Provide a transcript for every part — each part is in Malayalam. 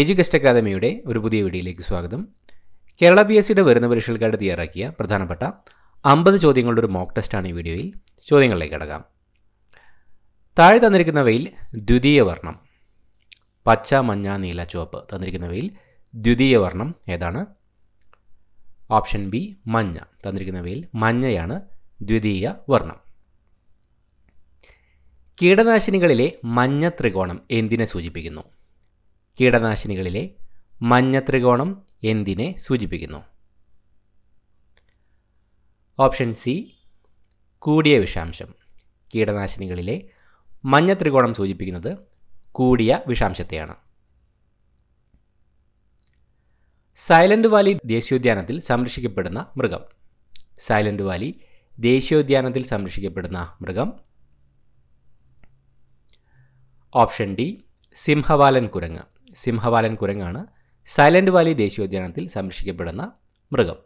എജ്യുഗസ്റ്റ് അക്കാദമിയുടെ ഒരു പുതിയ വീഡിയോയിലേക്ക് സ്വാഗതം കേരള പി എസ് സിയുടെ വരുന്ന പരീക്ഷകൾക്കായിട്ട് തയ്യാറാക്കിയ പ്രധാനപ്പെട്ട അമ്പത് ചോദ്യങ്ങളുടെ ഒരു മോക്ക് ടെസ്റ്റാണ് ഈ വീഡിയോയിൽ ചോദ്യങ്ങളിലേക്ക് കടക്കാം താഴെ തന്നിരിക്കുന്നവയിൽ ദ്വിതീയ വർണ്ണം പച്ച മഞ്ഞ നീല ചുവപ്പ് തന്നിരിക്കുന്നവയിൽ ദ്വിതീയ വർണ്ണം ഏതാണ് ഓപ്ഷൻ ബി മഞ്ഞ തന്നിരിക്കുന്നവയിൽ മഞ്ഞയാണ് ദ്വിതീയ വർണ്ണം കീടനാശിനികളിലെ മഞ്ഞ ത്രികോണം എന്തിനെ സൂചിപ്പിക്കുന്നു കീടനാശിനികളിലെ മഞ്ഞ ത്രികോണം എന്തിനെ സൂചിപ്പിക്കുന്നു ഓപ്ഷൻ സി കൂടിയ വിഷാംശം കീടനാശിനികളിലെ മഞ്ഞ ത്രികോണം സൂചിപ്പിക്കുന്നത് കൂടിയ വിഷാംശത്തെയാണ് സൈലന്റ് വാലി ദേശീയോദ്യാനത്തിൽ സംരക്ഷിക്കപ്പെടുന്ന മൃഗം സൈലന്റ് വാലി ദേശീയോദ്യാനത്തിൽ സംരക്ഷിക്കപ്പെടുന്ന മൃഗം ഓപ്ഷൻ ഡി സിംഹവാലൻ കുരങ്ങ് സിംഹവാലൻ കുരങ്ങാണ് സൈലന്റ് വാലി ദേശീയോദ്യാനത്തിൽ സംരക്ഷിക്കപ്പെടുന്ന മൃഗം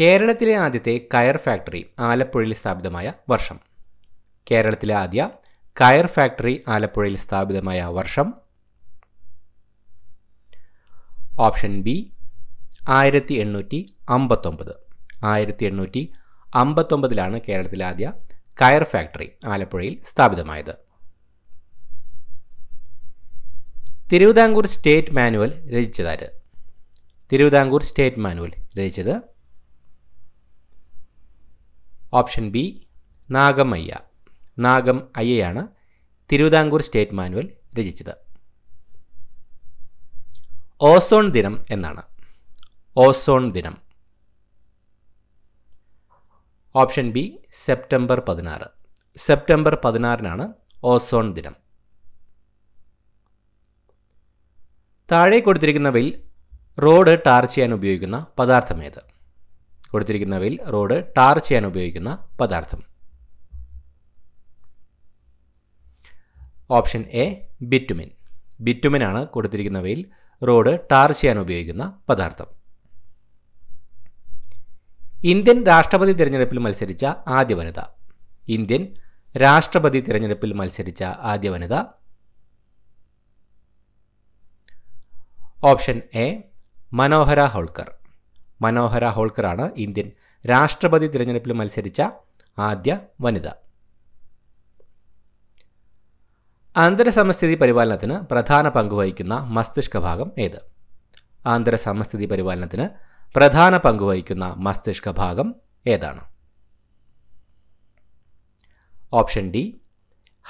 കേരളത്തിലെ ആദ്യത്തെ കയർ ഫാക്ടറി ആലപ്പുഴയിൽ സ്ഥാപിതമായ വർഷം കേരളത്തിലെ ആദ്യ കയർ ഫാക്ടറി ആലപ്പുഴയിൽ സ്ഥാപിതമായ വർഷം ഓപ്ഷൻ ബി ആയിരത്തി എണ്ണൂറ്റി അമ്പത്തൊമ്പത് ആയിരത്തി എണ്ണൂറ്റി അമ്പത്തൊമ്പതിലാണ് കേരളത്തിലെ ആദ്യ കയർ ഫാക്ടറി ആലപ്പുഴയിൽ സ്ഥാപിതമായത് തിരുവിതാംകൂർ സ്റ്റേറ്റ് മാനുവൽ രചിച്ചതാര് തിരുവിതാംകൂർ സ്റ്റേറ്റ് മാനുവൽ രചിച്ചത് ഓപ്ഷൻ ബി നാഗമയ്യ നാഗം അയ്യയാണ് തിരുവിതാംകൂർ സ്റ്റേറ്റ് മാനുവൽ രചിച്ചത് ഓസോൺ ദിനം എന്നാണ് ഓസോൺ ദിനം ഓപ്ഷൻ ബി സെപ്റ്റംബർ പതിനാറ് സെപ്റ്റംബർ പതിനാറിനാണ് ഓസോൺ ദിനം താഴെ കൊടുത്തിരിക്കുന്നവയിൽ റോഡ് ടാർ ചെയ്യാൻ ഉപയോഗിക്കുന്ന ഏത് കൊടുത്തിരിക്കുന്നവയിൽ റോഡ് ടാർ ചെയ്യാൻ ഉപയോഗിക്കുന്ന പദാർത്ഥം ഓപ്ഷൻ എ ബിറ്റുമിൻ ബിറ്റുമിനാണ് കൊടുത്തിരിക്കുന്നവയിൽ റോഡ് ടാർ ചെയ്യാൻ ഉപയോഗിക്കുന്ന പദാർത്ഥം ഇന്ത്യൻ രാഷ്ട്രപതി തിരഞ്ഞെടുപ്പിൽ മത്സരിച്ച ആദ്യ വനിത ഇന്ത്യൻ രാഷ്ട്രപതി തിരഞ്ഞെടുപ്പിൽ മത്സരിച്ച ആദ്യ വനിത ഓപ്ഷൻ എ മനോഹര ഹോൾക്കർ മനോഹര ഹോൾക്കറാണ് ഇന്ത്യൻ രാഷ്ട്രപതി തിരഞ്ഞെടുപ്പിൽ മത്സരിച്ച ആദ്യ വനിത ആന്തരസമസ്ഥിതി പരിപാലനത്തിന് പ്രധാന പങ്ക് വഹിക്കുന്ന മസ്തിഷ്ക ഭാഗം ഏത് ആന്തരസമസ്ഥിതി പരിപാലനത്തിന് പ്രധാന പങ്ക് വഹിക്കുന്ന മസ്തിഷ്ക ഭാഗം ഏതാണ് ഓപ്ഷൻ ഡി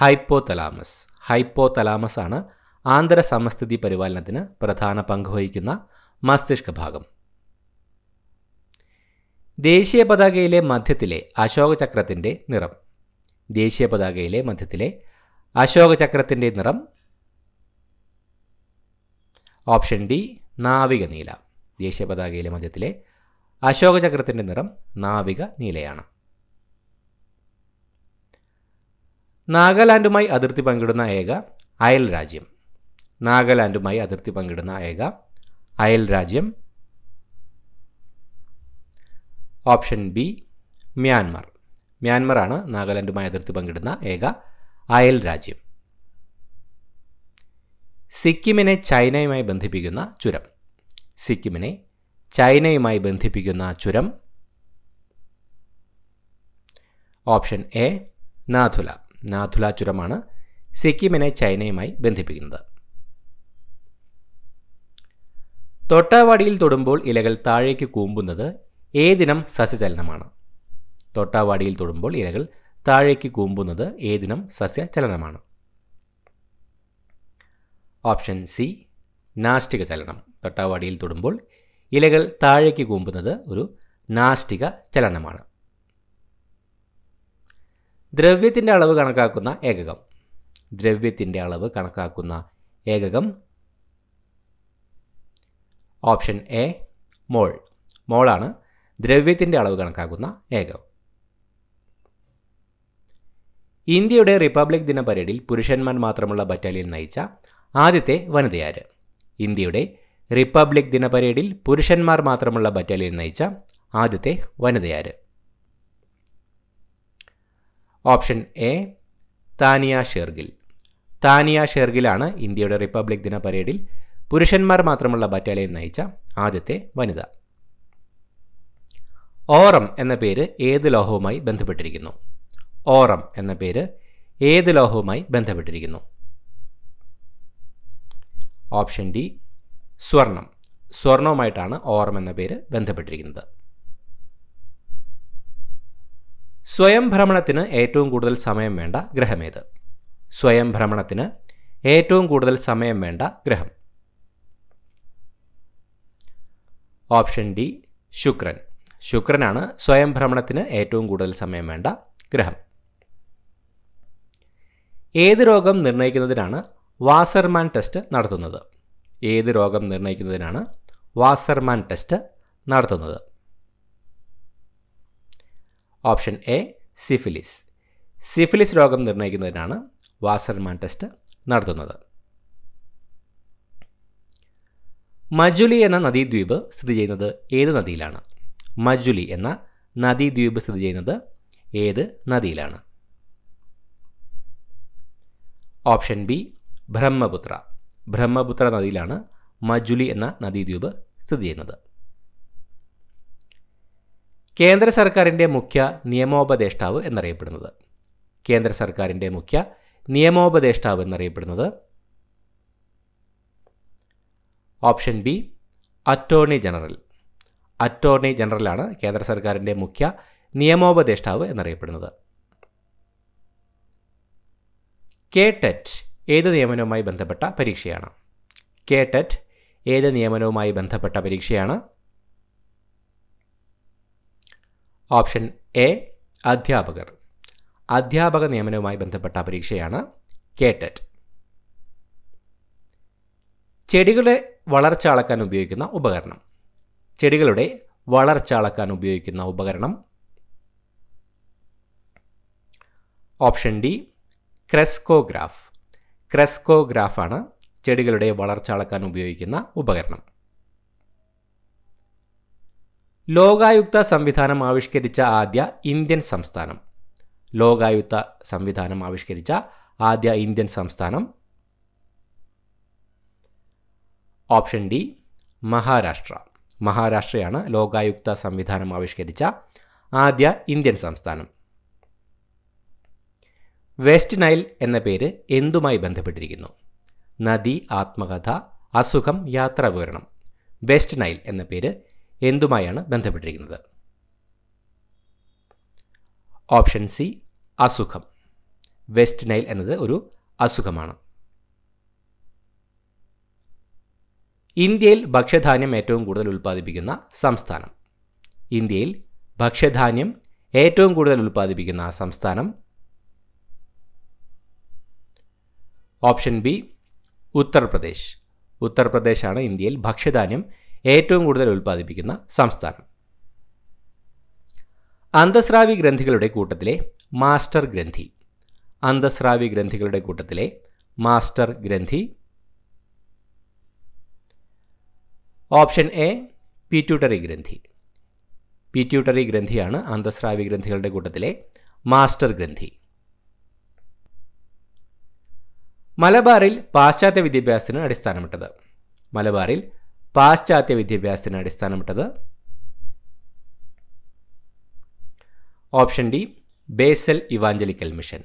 ഹൈപ്പോതലാമസ് ഹൈപ്പോതലാമസ് ആണ് ആന്തര സമസ്ഥിതി പരിപാലനത്തിന് പ്രധാന പങ്ക് വഹിക്കുന്ന മസ്തിഷ്ക ഭാഗം ദേശീയ പതാകയിലെ മധ്യത്തിലെ ചക്രത്തിൻ്റെ നിറം ദേശീയ പതാകയിലെ മധ്യത്തിലെ ചക്രത്തിൻ്റെ നിറം ഓപ്ഷൻ ഡി നാവിക നീല ദേശീയ പതാകയിലെ മധ്യത്തിലെ ചക്രത്തിൻ്റെ നിറം നാവിക നീലയാണ് നാഗാലാൻഡുമായി അതിർത്തി പങ്കിടുന്ന ഏക അയൽ രാജ്യം നാഗാലാൻഡുമായി അതിർത്തി പങ്കിടുന്ന ഏക അയൽ രാജ്യം ഓപ്ഷൻ ബി മ്യാൻമർ മ്യാൻമറാണ് നാഗാലാൻഡുമായി അതിർത്തി പങ്കിടുന്ന ഏക അയൽ രാജ്യം സിക്കിമിനെ ചൈനയുമായി ബന്ധിപ്പിക്കുന്ന ചുരം സിക്കിമിനെ ചൈനയുമായി ബന്ധിപ്പിക്കുന്ന ചുരം ഓപ്ഷൻ എ നാഥുല നാഥുല ചുരമാണ് സിക്കിമിനെ ചൈനയുമായി ബന്ധിപ്പിക്കുന്നത് തൊട്ടാവാടിയിൽ തൊടുമ്പോൾ ഇലകൾ താഴേക്ക് കൂമ്പുന്നത് ഏതിനം സസ്യചലനമാണ് തൊട്ടാവാടിയിൽ തൊടുമ്പോൾ ഇലകൾ താഴേക്ക് കൂമ്പുന്നത് ഏതിനം സസ്യചലനമാണ് ഓപ്ഷൻ സി നാസ്റ്റിക ചലനം തൊട്ടാവാടിയിൽ തൊടുമ്പോൾ ഇലകൾ താഴേക്ക് കൂമ്പുന്നത് ഒരു നാസ്റ്റിക ചലനമാണ് ദ്രവ്യത്തിൻ്റെ അളവ് കണക്കാക്കുന്ന ഏകകം ദ്രവ്യത്തിൻ്റെ അളവ് കണക്കാക്കുന്ന ഏകകം ഓപ്ഷൻ എ മോൾ മോളാണ് ദ്രവ്യത്തിൻ്റെ അളവ് കണക്കാക്കുന്ന ഏകം ഇന്ത്യയുടെ റിപ്പബ്ലിക് ദിന പരേഡിൽ പുരുഷന്മാർ മാത്രമുള്ള ബറ്റാലിയൻ നയിച്ച ആദ്യത്തെ വനിതയാര് ഇന്ത്യയുടെ റിപ്പബ്ലിക് ദിന പരേഡിൽ പുരുഷന്മാർ മാത്രമുള്ള ബറ്റാലിയൻ നയിച്ച ആദ്യത്തെ വനിതയാര് ഓപ്ഷൻ എ താനിയ ഷെർഗിൽ താനിയ ഷെർഗിലാണ് ഇന്ത്യയുടെ റിപ്പബ്ലിക് ദിന പരേഡിൽ പുരുഷന്മാർ മാത്രമുള്ള ബറ്റാലിയൻ നയിച്ച ആദ്യത്തെ വനിത ഓറം എന്ന പേര് ഏത് ലോഹവുമായി ബന്ധപ്പെട്ടിരിക്കുന്നു ഓറം എന്ന പേര് ഏത് ലോഹവുമായി ബന്ധപ്പെട്ടിരിക്കുന്നു ഓപ്ഷൻ ഡി സ്വർണം സ്വർണവുമായിട്ടാണ് ഓറം എന്ന പേര് ബന്ധപ്പെട്ടിരിക്കുന്നത് സ്വയം ഭ്രമണത്തിന് ഏറ്റവും കൂടുതൽ സമയം വേണ്ട ഗ്രഹമേത് സ്വയം ഭ്രമണത്തിന് ഏറ്റവും കൂടുതൽ സമയം വേണ്ട ഗ്രഹം ഓപ്ഷൻ ഡി ശുക്രൻ ശുക്രനാണ് സ്വയം ഭ്രമണത്തിന് ഏറ്റവും കൂടുതൽ സമയം വേണ്ട ഗ്രഹം ഏത് രോഗം നിർണ്ണയിക്കുന്നതിനാണ് വാസർമാൻ ടെസ്റ്റ് നടത്തുന്നത് ഏത് രോഗം നിർണ്ണയിക്കുന്നതിനാണ് വാസർമാൻ ടെസ്റ്റ് നടത്തുന്നത് ഓപ്ഷൻ എ സിഫിലിസ് സിഫിലിസ് രോഗം നിർണ്ണയിക്കുന്നതിനാണ് വാസർമാൻ ടെസ്റ്റ് നടത്തുന്നത് മജുലി എന്ന നദീദ്വീപ് സ്ഥിതി ചെയ്യുന്നത് ഏത് നദിയിലാണ് മജുലി എന്ന നദീദ്വീപ് സ്ഥിതി ചെയ്യുന്നത് ഏത് നദിയിലാണ് ഓപ്ഷൻ ബി ബ്രഹ്മപുത്ര ബ്രഹ്മപുത്ര നദിയിലാണ് മജുലി എന്ന നദീദ്വീപ് സ്ഥിതി ചെയ്യുന്നത് കേന്ദ്ര സർക്കാരിൻ്റെ മുഖ്യ നിയമോപദേഷ്ടാവ് എന്നറിയപ്പെടുന്നത് കേന്ദ്ര സർക്കാരിൻ്റെ മുഖ്യ നിയമോപദേഷ്ടാവ് എന്നറിയപ്പെടുന്നത് option B attorney general attorney ജനറലാണ് കേന്ദ്ര സർക്കാരിൻ്റെ മുഖ്യ നിയമോപദേഷ്ടാവ് എന്നറിയപ്പെടുന്നത് കെ ടെറ്റ് ഏത് നിയമനവുമായി ബന്ധപ്പെട്ട പരീക്ഷയാണ് കെ ടെറ്റ് ഏത് നിയമനവുമായി ബന്ധപ്പെട്ട പരീക്ഷയാണ് ഓപ്ഷൻ എ അധ്യാപകർ അധ്യാപക നിയമനവുമായി ബന്ധപ്പെട്ട പരീക്ഷയാണ് കെ ടെറ്റ് ചെടികളുടെ വളർച്ച അളക്കാൻ ഉപയോഗിക്കുന്ന ഉപകരണം ചെടികളുടെ വളർച്ച അളക്കാൻ ഉപയോഗിക്കുന്ന ഉപകരണം ഓപ്ഷൻ ഡി ക്രെസ്കോഗ്രാഫ് ക്രെസ്കോഗ്രാഫാണ് ചെടികളുടെ വളർച്ച അളക്കാൻ ഉപയോഗിക്കുന്ന ഉപകരണം ലോകായുക്ത സംവിധാനം ആവിഷ്കരിച്ച ആദ്യ ഇന്ത്യൻ സംസ്ഥാനം ലോകായുക്ത സംവിധാനം ആവിഷ്കരിച്ച ആദ്യ ഇന്ത്യൻ സംസ്ഥാനം ഓപ്ഷൻ ഡി മഹാരാഷ്ട്ര മഹാരാഷ്ട്രയാണ് ലോകായുക്ത സംവിധാനം ആവിഷ്കരിച്ച ആദ്യ ഇന്ത്യൻ സംസ്ഥാനം വെസ്റ്റ് നൈൽ എന്ന പേര് എന്തുമായി ബന്ധപ്പെട്ടിരിക്കുന്നു നദി ആത്മകഥ അസുഖം വിവരണം വെസ്റ്റ് നൈൽ എന്ന പേര് എന്തുമായാണ് ബന്ധപ്പെട്ടിരിക്കുന്നത് ഓപ്ഷൻ സി അസുഖം വെസ്റ്റ് നൈൽ എന്നത് ഒരു അസുഖമാണ് ഇന്ത്യയിൽ ഭക്ഷ്യധാന്യം ഏറ്റവും കൂടുതൽ ഉൽപ്പാദിപ്പിക്കുന്ന സംസ്ഥാനം ഇന്ത്യയിൽ ഭക്ഷ്യധാന്യം ഏറ്റവും കൂടുതൽ ഉൽപ്പാദിപ്പിക്കുന്ന സംസ്ഥാനം ഓപ്ഷൻ ബി ഉത്തർപ്രദേശ് ഉത്തർപ്രദേശാണ് ഇന്ത്യയിൽ ഭക്ഷ്യധാന്യം ഏറ്റവും കൂടുതൽ ഉൽപ്പാദിപ്പിക്കുന്ന സംസ്ഥാനം അന്തസ്രാവി ഗ്രന്ഥികളുടെ കൂട്ടത്തിലെ മാസ്റ്റർ ഗ്രന്ഥി അന്തസ്രാവി ഗ്രന്ഥികളുടെ കൂട്ടത്തിലെ മാസ്റ്റർ ഗ്രന്ഥി ഓപ്ഷൻ എ പിറ്റ്യൂട്ടറി ഗ്രന്ഥി പിറ്റ്യൂട്ടറി ഗ്രന്ഥിയാണ് അന്തസ്രാവി ഗ്രന്ഥികളുടെ കൂട്ടത്തിലെ മാസ്റ്റർ ഗ്രന്ഥി മലബാറിൽ പാശ്ചാത്യ വിദ്യാഭ്യാസത്തിന് അടിസ്ഥാനമിട്ടത് മലബാറിൽ പാശ്ചാത്യ വിദ്യാഭ്യാസത്തിന് അടിസ്ഥാനമിട്ടത് option D Basel evangelical mission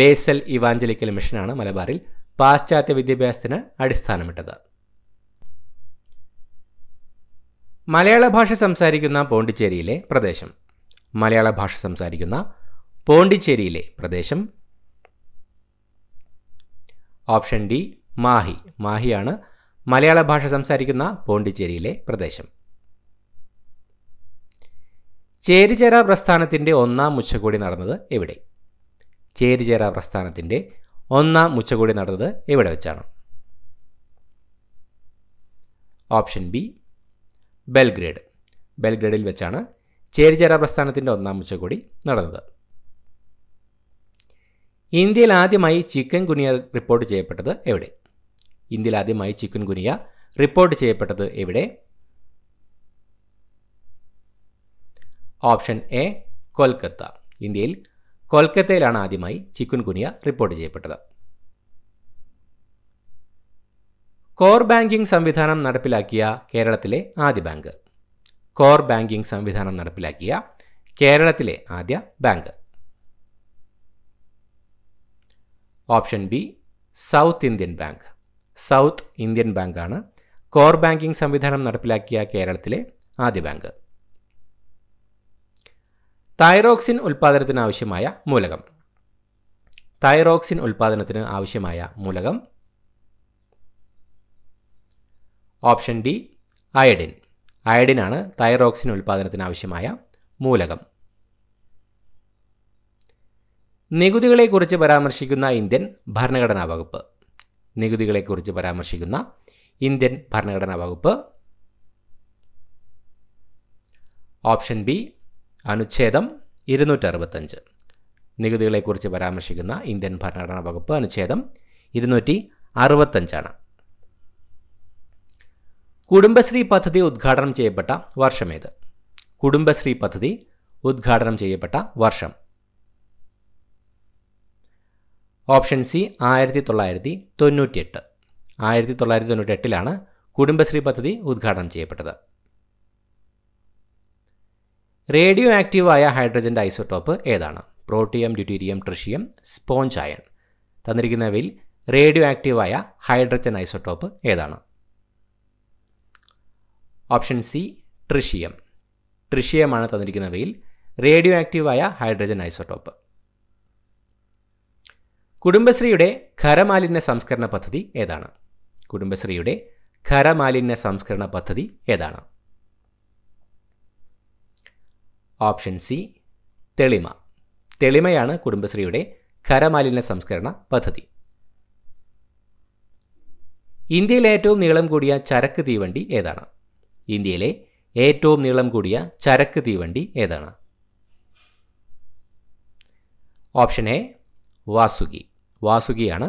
Basel evangelical മിഷനാണ് മലബാറിൽ പാശ്ചാത്യ വിദ്യാഭ്യാസത്തിന് അടിസ്ഥാനമിട്ടത് മലയാള ഭാഷ സംസാരിക്കുന്ന പോണ്ടിച്ചേരിയിലെ പ്രദേശം മലയാള ഭാഷ സംസാരിക്കുന്ന പോണ്ടിച്ചേരിയിലെ പ്രദേശം ഓപ്ഷൻ ഡി മാഹി മാഹിയാണ് മലയാള ഭാഷ സംസാരിക്കുന്ന പോണ്ടിച്ചേരിയിലെ പ്രദേശം ചേരിചേര പ്രസ്ഥാനത്തിൻ്റെ ഒന്നാം ഉച്ചകൂടി നടന്നത് എവിടെ ചേരിചേര പ്രസ്ഥാനത്തിൻ്റെ ഒന്നാം ഉച്ചകൂടി നടന്നത് എവിടെ വെച്ചാണ് ഓപ്ഷൻ ബി ബെൽഗ്രേഡ് ബെൽഗ്രേഡിൽ വെച്ചാണ് ചേരിചേര പ്രസ്ഥാനത്തിൻ്റെ ഒന്നാം ഉച്ചകോടി നടന്നത് ഇന്ത്യയിൽ ആദ്യമായി ചിക്കൻ ഗുനിയ റിപ്പോർട്ട് ചെയ്യപ്പെട്ടത് എവിടെ ഇന്ത്യയിൽ ആദ്യമായി ചിക്കൻ ഗുനിയ റിപ്പോർട്ട് ചെയ്യപ്പെട്ടത് എവിടെ ഓപ്ഷൻ എ കൊൽക്കത്ത ഇന്ത്യയിൽ കൊൽക്കത്തയിലാണ് ആദ്യമായി ചിക്കൻ ഗുനിയ റിപ്പോർട്ട് ചെയ്യപ്പെട്ടത് കോർ ബാങ്കിംഗ് സംവിധാനം നടപ്പിലാക്കിയ കേരളത്തിലെ ആദ്യ ബാങ്ക് കോർ ബാങ്കിംഗ് സംവിധാനം നടപ്പിലാക്കിയ കേരളത്തിലെ ആദ്യ bank option B South Indian bank South Indian ബാങ്കാണ് കോർ ബാങ്കിംഗ് സംവിധാനം നടപ്പിലാക്കിയ കേരളത്തിലെ ആദ്യ ബാങ്ക് തൈറോക്സിൻ ഉൽപ്പാദനത്തിന് ആവശ്യമായ മൂലകം തൈറോക്സിൻ ഉൽപ്പാദനത്തിന് ആവശ്യമായ മൂലകം ഓപ്ഷൻ ഡി അയഡിൻ അയഡിനാണ് തൈറോക്സിൻ ഉൽപ്പാദനത്തിന് ആവശ്യമായ മൂലകം നികുതികളെക്കുറിച്ച് പരാമർശിക്കുന്ന ഇന്ത്യൻ ഭരണഘടനാ വകുപ്പ് നികുതികളെക്കുറിച്ച് പരാമർശിക്കുന്ന ഇന്ത്യൻ ഭരണഘടനാ വകുപ്പ് ഓപ്ഷൻ ബി അനുച്ഛേദം ഇരുന്നൂറ്ററുപത്തഞ്ച് നികുതികളെക്കുറിച്ച് പരാമർശിക്കുന്ന ഇന്ത്യൻ ഭരണഘടനാ വകുപ്പ് അനുച്ഛേദം ഇരുന്നൂറ്റി അറുപത്തഞ്ചാണ് കുടുംബശ്രീ പദ്ധതി ഉദ്ഘാടനം ചെയ്യപ്പെട്ട വർഷമേത് കുടുംബശ്രീ പദ്ധതി ഉദ്ഘാടനം ചെയ്യപ്പെട്ട വർഷം ഓപ്ഷൻ സി ആയിരത്തി തൊള്ളായിരത്തി തൊണ്ണൂറ്റിയെട്ട് ആയിരത്തി തൊള്ളായിരത്തി തൊണ്ണൂറ്റിയെട്ടിലാണ് കുടുംബശ്രീ പദ്ധതി ഉദ്ഘാടനം ചെയ്യപ്പെട്ടത് റേഡിയോ ആക്റ്റീവായ ഹൈഡ്രജൻ്റെ ഐസോടോപ്പ് ഏതാണ് protium deuterium tritium sponge iron തന്നിരിക്കുന്നവയിൽ റേഡിയോ ആക്റ്റീവായ ഹൈഡ്രജൻ ഐസോടോപ്പ് ഏതാണ് ഓപ്ഷൻ സി ട്രിഷിയം ട്രിഷിയമാണ് തന്നിരിക്കുന്നവയിൽ റേഡിയോ ആക്റ്റീവായ ഹൈഡ്രജൻ ഐസോട്ടോപ്പ് കുടുംബശ്രീയുടെ ഖരമാലിന്യ സംസ്കരണ പദ്ധതി ഏതാണ് കുടുംബശ്രീയുടെ ഖരമാലിന്യ സംസ്കരണ പദ്ധതി ഏതാണ് ഓപ്ഷൻ സി തെളിമ തെളിമയാണ് കുടുംബശ്രീയുടെ ഖരമാലിന്യ സംസ്കരണ പദ്ധതി ഇന്ത്യയിലെ ഏറ്റവും നീളം കൂടിയ ചരക്ക് തീവണ്ടി ഏതാണ് ഇന്ത്യയിലെ ഏറ്റവും നീളം കൂടിയ ചരക്ക് തീവണ്ടി ഏതാണ് ഓപ്ഷൻ എ വാസുകി വാസുകിയാണ്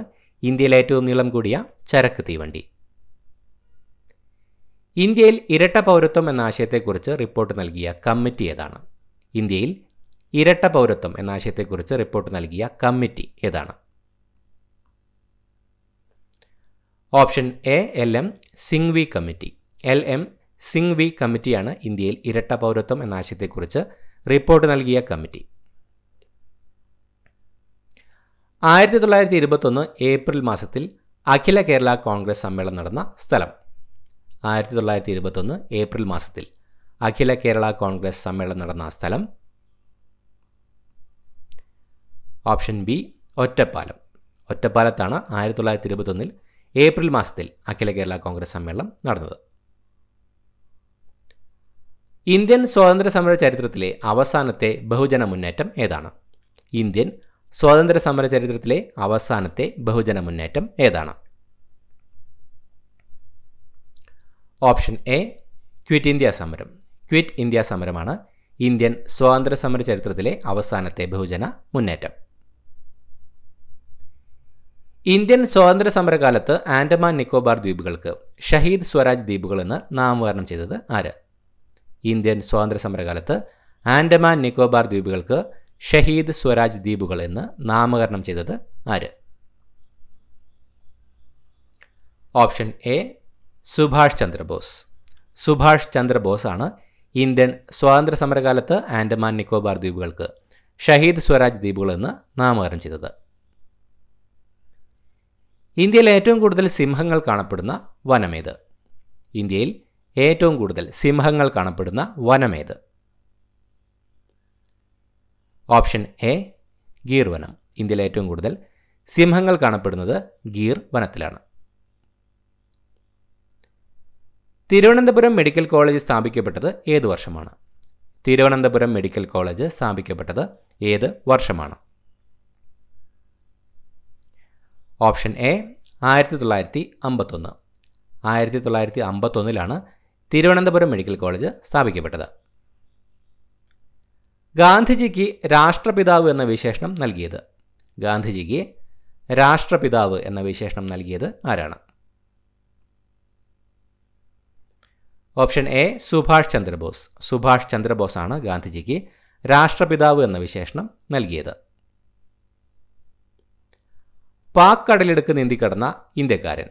ഇന്ത്യയിലെ ഏറ്റവും നീളം കൂടിയ ചരക്ക് തീവണ്ടി ഇന്ത്യയിൽ ഇരട്ട പൗരത്വം എന്ന ആശയത്തെക്കുറിച്ച് റിപ്പോർട്ട് നൽകിയ കമ്മിറ്റി ഏതാണ് ഇന്ത്യയിൽ ഇരട്ട പൗരത്വം എന്ന ആശയത്തെക്കുറിച്ച് റിപ്പോർട്ട് നൽകിയ കമ്മിറ്റി ഏതാണ് option A L M Singhvi committee L M Singhvi കമ്മിറ്റിയാണ് ഇന്ത്യയിൽ ഇരട്ട പൗരത്വം എന്ന ആശയത്തെക്കുറിച്ച് റിപ്പോർട്ട് നൽകിയ കമ്മിറ്റി ആയിരത്തി തൊള്ളായിരത്തി ഇരുപത്തൊന്ന് ഏപ്രിൽ മാസത്തിൽ അഖില കേരള കോൺഗ്രസ് സമ്മേളനം നടന്ന സ്ഥലം ആയിരത്തി തൊള്ളായിരത്തി ഇരുപത്തൊന്ന് ഏപ്രിൽ മാസത്തിൽ അഖില കേരള കോൺഗ്രസ് സമ്മേളനം നടന്ന സ്ഥലം ഓപ്ഷൻ ബി ഒറ്റപ്പാലം ഒറ്റപ്പാലത്താണ് ആയിരത്തി തൊള്ളായിരത്തി ഇരുപത്തൊന്നിൽ ഏപ്രിൽ മാസത്തിൽ അഖില കേരള കോൺഗ്രസ് സമ്മേളനം നടന്നത് ഇന്ത്യൻ സ്വാതന്ത്ര്യ സമര ചരിത്രത്തിലെ അവസാനത്തെ ബഹുജന മുന്നേറ്റം ഏതാണ് ഇന്ത്യൻ സ്വാതന്ത്ര്യ സമര ചരിത്രത്തിലെ അവസാനത്തെ ബഹുജന മുന്നേറ്റം ഏതാണ് ഓപ്ഷൻ എ ക്വിറ്റ് ഇന്ത്യ സമരം ക്വിറ്റ് ഇന്ത്യ സമരമാണ് ഇന്ത്യൻ സ്വാതന്ത്ര്യ സമര ചരിത്രത്തിലെ അവസാനത്തെ ബഹുജന മുന്നേറ്റം ഇന്ത്യൻ സ്വാതന്ത്ര്യ സമരകാലത്ത് ആൻഡമാൻ നിക്കോബാർ ദ്വീപുകൾക്ക് ഷഹീദ് സ്വരാജ് ദ്വീപുകൾ എന്ന് നാമകരണം ചെയ്തത് ആര് ഇന്ത്യൻ സ്വാതന്ത്ര്യ സമരകാലത്ത് ആൻഡമാൻ നിക്കോബാർ ദ്വീപുകൾക്ക് ഷഹീദ് സ്വരാജ് ദ്വീപുകൾ എന്ന് നാമകരണം ചെയ്തത് ആര് ഓപ്ഷൻ എ സുഭാഷ് ചന്ദ്രബോസ് സുഭാഷ് ചന്ദ്രബോസ് ആണ് ഇന്ത്യൻ സ്വാതന്ത്ര്യ സമരകാലത്ത് ആൻഡമാൻ നിക്കോബാർ ദ്വീപുകൾക്ക് ഷഹീദ് സ്വരാജ് ദ്വീപുകൾ എന്ന് നാമകരണം ചെയ്തത് ഇന്ത്യയിൽ ഏറ്റവും കൂടുതൽ സിംഹങ്ങൾ കാണപ്പെടുന്ന വനമേത് ഇന്ത്യയിൽ ഏറ്റവും കൂടുതൽ സിംഹങ്ങൾ കാണപ്പെടുന്ന വനമേത് ഓപ്ഷൻ എ ഗീർ വനം ഇന്ത്യയിലെ ഏറ്റവും കൂടുതൽ സിംഹങ്ങൾ കാണപ്പെടുന്നത് ഗീർ വനത്തിലാണ് തിരുവനന്തപുരം മെഡിക്കൽ കോളേജ് സ്ഥാപിക്കപ്പെട്ടത് ഏത് വർഷമാണ് തിരുവനന്തപുരം മെഡിക്കൽ കോളേജ് സ്ഥാപിക്കപ്പെട്ടത് ഏത് വർഷമാണ് ഓപ്ഷൻ എ ആയിരത്തി തൊള്ളായിരത്തി അമ്പത്തൊന്ന് ആയിരത്തി തൊള്ളായിരത്തി അമ്പത്തൊന്നിലാണ് തിരുവനന്തപുരം മെഡിക്കൽ കോളേജ് സ്ഥാപിക്കപ്പെട്ടത് ഗാന്ധിജിക്ക് രാഷ്ട്രപിതാവ് എന്ന വിശേഷണം നൽകിയത് ഗാന്ധിജിക്ക് രാഷ്ട്രപിതാവ് എന്ന വിശേഷണം നൽകിയത് ആരാണ് ഓപ്ഷൻ എ സുഭാഷ് ചന്ദ്രബോസ് സുഭാഷ് ചന്ദ്രബോസ് ആണ് ഗാന്ധിജിക്ക് രാഷ്ട്രപിതാവ് എന്ന വിശേഷണം നൽകിയത് പാക് കടലെടുക്ക് നീന്തിക്കടന്ന ഇന്ത്യക്കാരൻ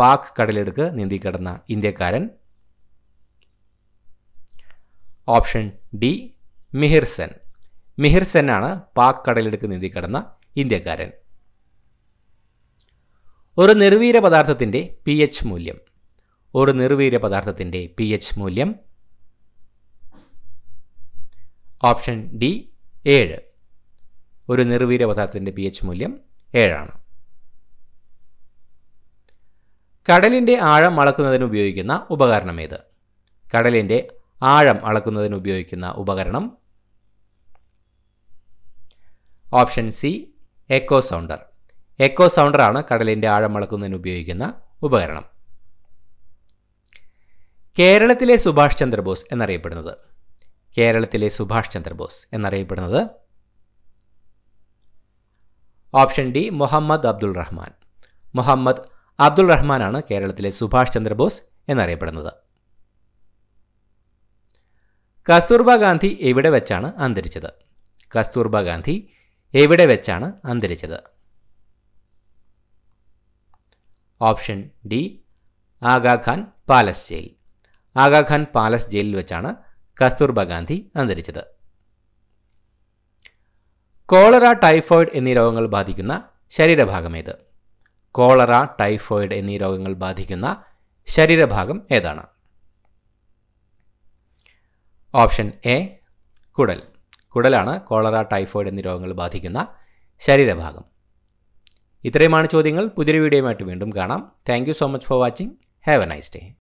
പാക് കടലെടുക്ക് നീന്തിക്കടന്ന ഇന്ത്യക്കാരൻ ഓപ്ഷൻ ഡി മിഹിർസൻ മിഹിർസൻ ആണ് പാക് കടലിടുക്ക് നീന്തി കടന്ന ഇന്ത്യക്കാരൻ ഒരു നിർവീര പദാർത്ഥത്തിൻ്റെ പി എച്ച് മൂല്യം ഒരു നിർവീര പദാർത്ഥത്തിൻ്റെ പി എച്ച് മൂല്യം ഓപ്ഷൻ ഡി ഏഴ് ഒരു നിർവീര പദാർത്ഥത്തിൻ്റെ പി എച്ച് മൂല്യം ഏഴാണ് കടലിൻ്റെ ആഴം അളക്കുന്നതിന് ഉപയോഗിക്കുന്ന ഉപകരണം ഏത് കടലിൻ്റെ ആഴം അളക്കുന്നതിന് ഉപയോഗിക്കുന്ന ഉപകരണം option C echo sounder echo സൗണ്ടറാണ് കടലിൻ്റെ ആഴം അളക്കുന്നതിന് ഉപയോഗിക്കുന്ന ഉപകരണം കേരളത്തിലെ സുഭാഷ് ചന്ദ്രബോസ് എന്നറിയപ്പെടുന്നത് കേരളത്തിലെ സുഭാഷ് ചന്ദ്രബോസ് എന്നറിയപ്പെടുന്നത് ഓപ്ഷൻ ഡി മുഹമ്മദ് അബ്ദുൾ റഹ്മാൻ മുഹമ്മദ് അബ്ദുൾ റഹ്മാനാണ് കേരളത്തിലെ സുഭാഷ് ചന്ദ്രബോസ് എന്നറിയപ്പെടുന്നത് കസ്തൂർബ ഗാന്ധി എവിടെ വെച്ചാണ് അന്തരിച്ചത് കസ്തൂർബ ഗാന്ധി എവിടെ വെച്ചാണ് അന്തരിച്ചത് option D Aga Khan palace jail Aga Khan palace ജയിലിൽ വെച്ചാണ് കസ്തൂർബ ഗാന്ധി അന്തരിച്ചത് കോളറ ടൈഫോയിഡ് എന്നീ രോഗങ്ങൾ ബാധിക്കുന്ന ശരീരഭാഗം ഏത് കോളറ ടൈഫോയിഡ് എന്നീ രോഗങ്ങൾ ബാധിക്കുന്ന ശരീരഭാഗം ഏതാണ് ഓപ്ഷൻ എ കുടൽ കുടലാണ് കോളറ ടൈഫോയിഡ് എന്നീ രോഗങ്ങൾ ബാധിക്കുന്ന ശരീരഭാഗം ഇത്രയുമാണ് ചോദ്യങ്ങൾ പുതിയ വീഡിയോയുമായിട്ട് വീണ്ടും കാണാം thank so much for watching have a nice day